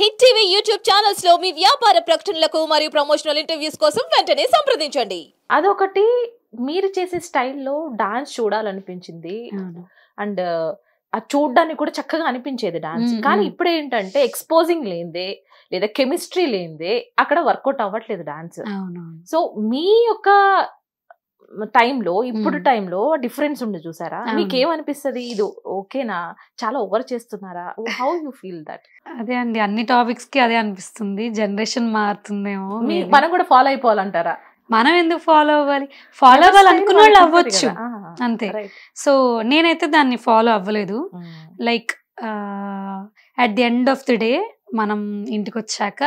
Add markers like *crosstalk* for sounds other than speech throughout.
Hit TV YouTube channels లో మీ వ్యాపార ప్రకటనలకు మరియు ప్రమోషనల్ ఇంటర్వ్యూస్ కోసం వెంటనే సంప్రదించండి అదొకటి మీరు చేసే స్టైల్లో డాన్స్ చూడాలనిపించింది అండ్ అది చూడడానికి కూడా చక్కగా అనిపించేది డాన్స్ కానీ ఇప్పుడు ఏంటంటే ఎక్స్పోజింగ్ లేదే లేదా కెమిస్ట్రీ లేదే అక్కడ వర్కౌట్ అవ్వట్లేదు డాన్స్ సో మీ యొక్క టైంలో ఇప్పుడు టైంలో డిఫరెన్స్ ఉండి చూసారా మీకు ఏమనిపిస్తుంది ఇది ఓకేనా చాలా ఓవర్ చేస్తున్నారా హౌ యూ ఫీల్ దట్ అదే అండి అన్ని టాపిక్స్ కి అదే అనిపిస్తుంది జనరేషన్ మారుతుందేమో మనం కూడా ఫాలో అయిపోవాలంటారా మనం ఎందుకు ఫాలో అవ్వాలి ఫాలో అవ్వాలి అనుకున్న వాళ్ళు అవ్వచ్చు అంతే సో నేనైతే దాన్ని ఫాలో అవ్వలేదు like at the end of the day మనం ఇంటికి వచ్చాక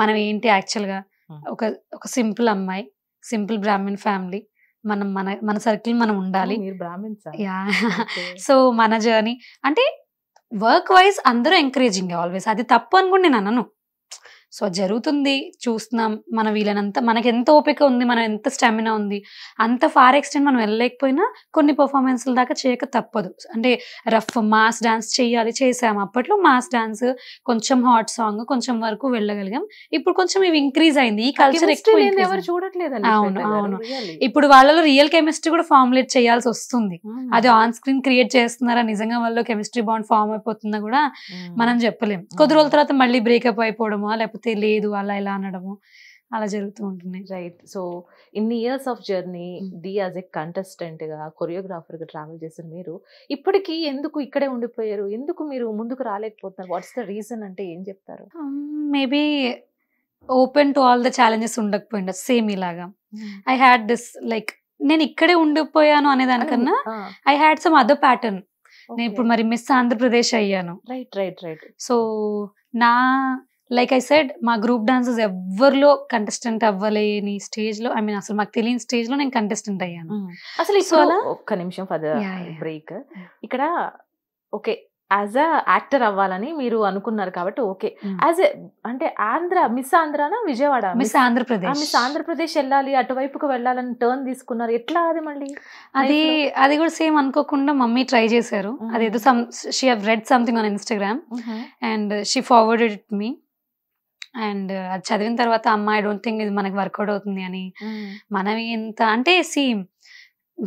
మనం ఏంటి యాక్చువల్గా ఒక ఒక సింపుల్ అమ్మాయి సింపుల్ బ్రాహ్మణ్ ఫ్యామిలీ మనం మన మన సర్కిల్ మనం ఉండాలి *laughs* సో మన జర్నీ అంటే వర్క్ వైజ్ అందరూ ఎంకరేజింగ్ ఆల్వేస్ అది తప్పు అనుకుంటే నేను అనను సో జరుగుతుంది చూస్తున్నాం మన వీలైనంత మనకి ఎంత ఓపిక ఉంది మనం ఎంత స్టామినా ఉంది అంత ఫార్ ఎక్స్టెంట్ మనం వెళ్ళలేకపోయినా కొన్ని పర్ఫార్మెన్స్ల దాకా చేయక తప్పదు అంటే రఫ్ మాస్ డాన్స్ చేయాలి చేసాము అప్పట్లో మాస్ డాన్స్ కొంచెం హాట్ సాంగ్ కొంచెం వరకు వెళ్ళగలిగాం ఇప్పుడు కొంచెం ఇవి ఇంక్రీజ్ అయింది ఈ కల్చర్ ఎక్కువ ఎవరు చూడట్లేదు అవును అవును ఇప్పుడు వాళ్ళలో రియల్ కెమిస్ట్రీ కూడా ఫార్ములేట్ చేయాల్సి వస్తుంది అది ఆన్ స్క్రీన్ క్రియేట్ చేస్తున్నారా నిజంగా వాళ్ళు కెమిస్ట్రీ బాండ్ ఫామ్ అయిపోతుందా కూడా మనం చెప్పలేం కొద్ది రోజుల తర్వాత మళ్ళీ బ్రేకప్ అయిపోవడమా లేకపోతే లేకపోతే లేదు అలా ఎలా అనడము అలా జరుగుతూ ఉంటున్నాయి రైట్ సో ఇన్ని years of journey the as a కంటెస్టెంట్గా కొరియోగ్రాఫర్గా ట్రావెల్ చేసిన మీరు ఇప్పటికీ ఎందుకు ఇక్కడే ఉండిపోయారు ఎందుకు మీరు ముందుకు రాలేకపోతున్నారు వాట్స్ ద రీజన్ అంటే ఏం చెప్తారు maybe open to all the challenges ఉండకపోయిండ సేమ్ ఇలాగా ఐ హ్యాడ్ దిస్ లైక్ నేను ఇక్కడే ఉండిపోయాను అనే దానికన్నా I had some other pattern నేను ఇప్పుడు మరి మిస్ ఆంధ్రప్రదేశ్ అయ్యాను రైట్ రైట్ రైట్ సో నా లైక్ ఐ సెడ్ మా గ్రూప్ డాన్సెస్ ఎవరిలో కంటెస్టెంట్ అవ్వలేని స్టేజ్ లో ఐ మీన్ అసలు మాకు తెలియని స్టేజ్ లో నేను కంటెస్టెంట్ అయ్యాను అసలు ఒక్క నిమిషం బ్రేక్ ఇక్కడ ఓకే యాజ్ అ యాక్టర్ అవ్వాలని మీరు అనుకున్నారు కాబట్టి ఓకే యాజ్ అంటే ఆంధ్ర మిస్ ఆంధ్రానా విజయవాడ మిస్ ఆంధ్రప్రదేశ్ మిస్ ఆంధ్రప్రదేశ్ వెళ్ళాలి అటువైపుకు వెళ్ళాలని టర్న్ తీసుకున్నారు ఎట్లా అది మళ్ళీ అది అది కూడా సేమ్ అనుకోకుండా మమ్మీ ట్రై చేశారు అదేదో some she had read something on Instagram and she forwarded me and అది చదివిన తర్వాత అమ్మాయి డోంట్ థింక్ ఇది మనకి వర్కౌట్ అవుతుంది అని మనం ఎంత అంటే సి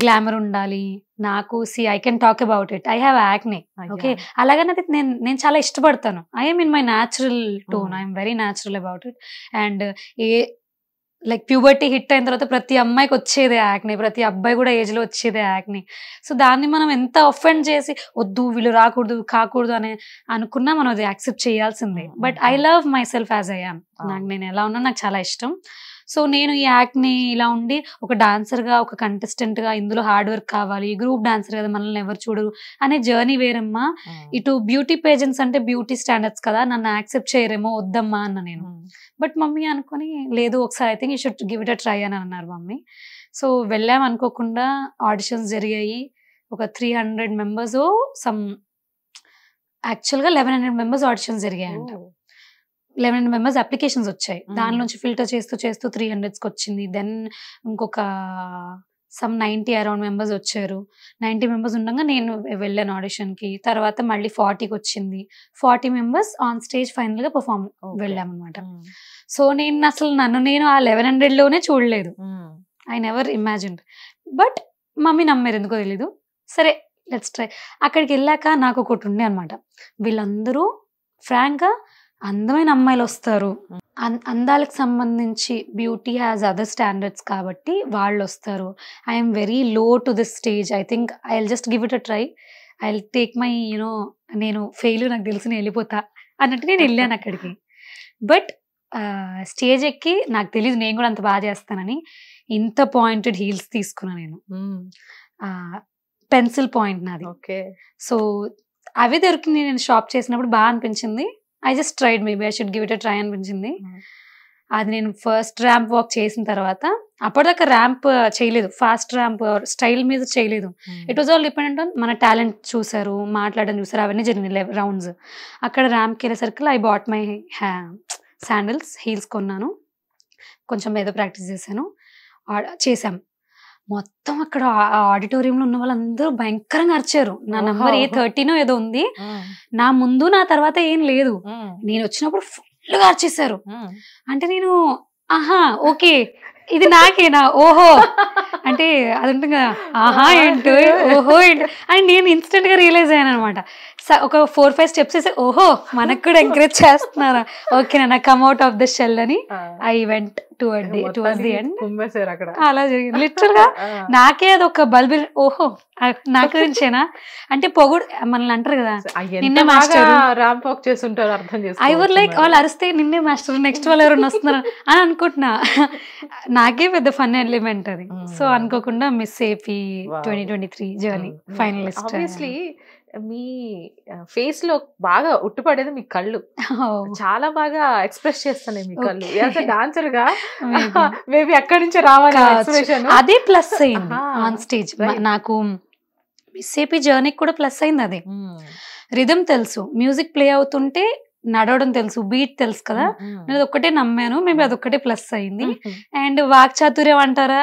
గ్లామర్ ఉండాలి నాకు see I can talk about it I have acne okay అలాగని అది నేను నేను చాలా ఇష్టపడతాను I'm in my natural tone I'm very natural about it and a like puberty hit అయిన తర్వాత ప్రతి అమ్మాయికి వచ్చేదే యాక్ని ప్రతి అబ్బాయి కూడా ఏజ్లో వచ్చేదే యాక్ని సో దాన్ని మనం ఎంత అఫెండ్ చేసి వద్దు వీళ్ళు రాకూడదు కాకూడదు అని అనుకున్నా మనం అది యాక్సెప్ట్ చేయాల్సిందే but I love myself as I am నాకు నేను ఎలా ఉన్నా నాకు చాలా ఇష్టం సో నేను ఈ యాక్ట్ని ఇలా ఉండి ఒక డాన్సర్గా ఒక కంటెస్టెంట్గా ఇందులో హార్డ్ వర్క్ కావాలి గ్రూప్ డాన్సర్ కదా మనల్ని ఎవరు చూడరు అనే జర్నీ వేరమ్మా ఇటు బ్యూటీ పేజెంట్స్ అంటే బ్యూటీ స్టాండర్డ్స్ కదా నన్ను యాక్సెప్ట్ చేయరేమో వద్దమ్మా అన్న నేను బట్ మమ్మీ అనుకుని లేదు ఒకసారి I think we should give it a try అని అన్నారు మమ్మీ సో వెళ్ళాం అనుకోకుండా ఆడిషన్స్ జరిగాయి ఒక త్రీ హండ్రెడ్ మెంబర్స్ సమ్ యాక్చువల్గా లెవెన్ హండ్రెడ్ మెంబర్స్ ఆడిషన్స్ అంటారు లెవెన్ మెంబర్స్ అప్లికేషన్స్ వచ్చాయి దాని నుంచి ఫిల్టర్ చేస్తూ చేస్తూ త్రీ హండ్రెడ్స్కి వచ్చింది దెన్ ఇంకొక సమ్ నైంటీ అరౌండ్ మెంబర్స్ వచ్చారు నైంటీ మెంబర్స్ ఉండగా నేను వెళ్ళాను ఆడిషన్కి తర్వాత మళ్ళీ ఫార్టీకి వచ్చింది ఫార్టీ మెంబర్స్ ఆన్ స్టేజ్ ఫైనల్గా పర్ఫామ్ అనమాట సో నేను అసలు నన్ను నేను ఆ లెవెన్ హండ్రెడ్లోనే చూడలేదు I never imagine but mummy నమ్మారు ఎందుకో తెలీదు సరే లెట్స్ ట్రై అక్కడికి వెళ్ళాక నాకు ఒకటి ఉండే అనమాట వీళ్ళందరూ ఫ్రాంక్గా అందమైన అమ్మాయిలు వస్తారు అందాలకు సంబంధించి బ్యూటీ హ్యాజ్ అదర్ స్టాండర్డ్స్ కాబట్టి వాళ్ళు వస్తారు I'm very low to this stage I think I just give it a try I take my you know నేను ఫెయిల్ నాకు తెలిసి నేను వెళ్ళిపోతా అన్నట్టు నేను వెళ్ళాను అక్కడికి బట్ స్టేజ్ ఎక్కి నాకు తెలియదు నేను కూడా అంత బాగా చేస్తానని ఇంత పాయింటెడ్ హీల్స్ తీసుకున్నాను నేను పెన్సిల్ పాయింట్ నాది ఓకే సో అవి దొరికింది నేను షాప్ చేసినప్పుడు బాగా అనిపించింది I just tried maybe I should give it try అనిపించింది hmm. అది నేను ఫస్ట్ ర్యాంప్ వాక్ చేసిన తర్వాత అప్పటిదాకా ర్యాంప్ uh, చేయలేదు ఫాస్ట్ ర్యాంప్ స్టైల్ మీద చేయలేదు it was all dependent on మన టాలెంట్ చూసారు మాట్లాడడం చూసారు అవన్నీ జరిగినాయి రౌండ్స్ అక్కడ ర్యాంప్కి వెళ్ళేసరికి ఐ బాట్ మై హ్యా శాండిల్స్ హీల్స్ కొన్నాను కొంచెం ఏదో ప్రాక్టీస్ చేశాను చేశాం మొత్తం అక్కడ ఆడిటోరియంలో ఉన్న వాళ్ళందరూ భయంకరంగా అరిచారు నా నంబర్ ఏ థర్టీనో ఏదో ఉంది నా ముందు నా తర్వాత ఏం లేదు నేను వచ్చినప్పుడు ఫుల్గా అరిచేశారు అంటే నేను ఆహా ఓకే ఇది నాకేనా ఓహో అంటే అది ఉంటుంది కదా ఆహా ఏంటో ఓహో ఏంటి అని నేను ఇన్స్టెంట్ గా రియలైజ్ అయ్యాను అనమాట ఒక ఫోర్ ఫైవ్ స్టెప్స్ వేసి ఓహో మనకు కూడా ఎంకరేజ్ చేస్తున్నారా ఓకే నా come out of the shell అని I went toward the toward the end అలా జరిగింది లిటరల్ గా నాకే అది ఒక బల్బి ఓహో నా గురించేనా అంటే పొగుడు మనల్ని అంటారు కదా నిన్నే మాస్టర్ రామ్ పాక్ చేస్తుంటారు అర్థం ఐ వర్ లైక్ వాళ్ళు అరిస్తే నిన్నే మాస్టర్ నెక్స్ట్ వాళ్ళు ఎవరు వస్తున్నారు అని అనుకుంటున్నా నాకే పెద్ద ఫన్ ఎలిమెంట్ అది సో అనుకోకుండా miss AP twenty twenty three journey finalist మీ ఫేస్ లో బాగా ఉట్టుపడేది మీ కళ్ళు చాలా బాగా ఎక్స్ప్రెస్ చేస్తున్నాయి మీ కళ్ళు డాన్సర్ గా *laughs* మేబీ అక్కడి నుంచి రావాలి అదే ప్లస్ *laughs* అయింది ఆన్ స్టేజ్ నాకు మిస్ ఏపీ జర్నీ కూడా ప్లస్ అయింది అది రిధమ్ తెలుసు మ్యూజిక్ ప్లే అవుతుంటే నడవడం తెలుసు బీట్ తెలుసు కదా నేను ఒక్కటే నమ్మాను మేము అదొక్కటే ప్లస్ అయింది అండ్ వాక్ చాతుర్యం అంటారా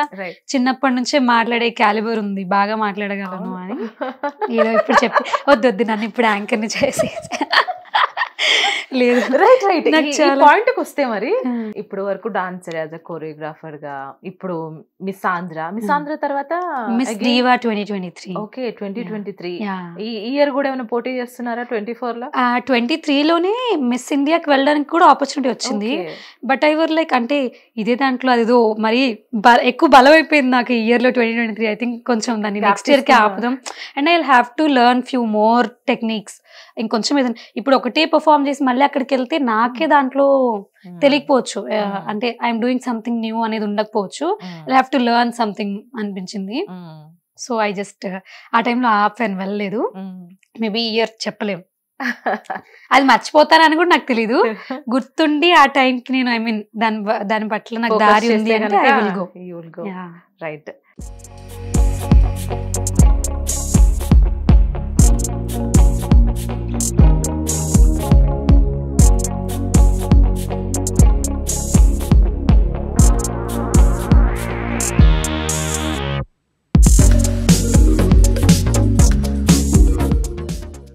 చిన్నప్పటి నుంచే మాట్లాడే క్యాలిబర్ ఉంది బాగా మాట్లాడగలను అని ఇప్పుడు చెప్పి వద్దొద్దు నన్ను ఇప్పుడు యాంకర్ని చేసి *laughs* లేదు రైట్ రైట్ పాయింట్కి వస్తే మరి ఇప్పుడు వరకు డాన్సర్ యాజ్ అ కోరియోగ్రాఫర్ గా ఇప్పుడు మిస్ ఆంధ్ర మిస్ ఆంధ్ర తర్వాత miss Diva twenty twenty three okay twenty twenty three ఈ ఇయర్ కూడా ఏమైనా పోటీ చేస్తున్నారా ట్వంటీ ఫోర్ లో ట్వంటీ త్రీ లోనే మిస్ ఇండియాకి వెళ్ళడానికి కూడా ఆపర్చునిటీ వచ్చింది బట్ ఐ వర్ లైక్ అంటే ఇదే దాంట్లో అదేదో మరి ఎక్కువ బలం అయిపోయింది నాకు ఈ ఇయర్ లో twenty twenty three I think కొంచెం దాన్ని నెక్స్ట్ ఇయర్ కి ఆపుదాం and I have to learn few more techniques ఇంకొంచెం ఏదైనా ఇప్పుడు ఒకటే పర్ఫామ్ చేసి మళ్ళీ మళ్ళీ అక్కడికి వెళ్తే నాకే దాంట్లో తెలియకపోవచ్చు అంటే ఐఎమ్ డూయింగ్ సంథింగ్ న్యూ అనేది ఉండకపోవచ్చు I have to learn something అనిపించింది సో ఐ జస్ట్ ఆ టైంలో ఆపాను వెళ్ళలేదు మేబీ ఇయర్ చెప్పలేం అది మర్చిపోతానని కూడా నాకు తెలీదు *laughs* గుర్తుండి ఆ టైం కి నేను ఐ మీన్ దాని దాని పట్ల నాకు దారి ఉంది అంటే I will go will go right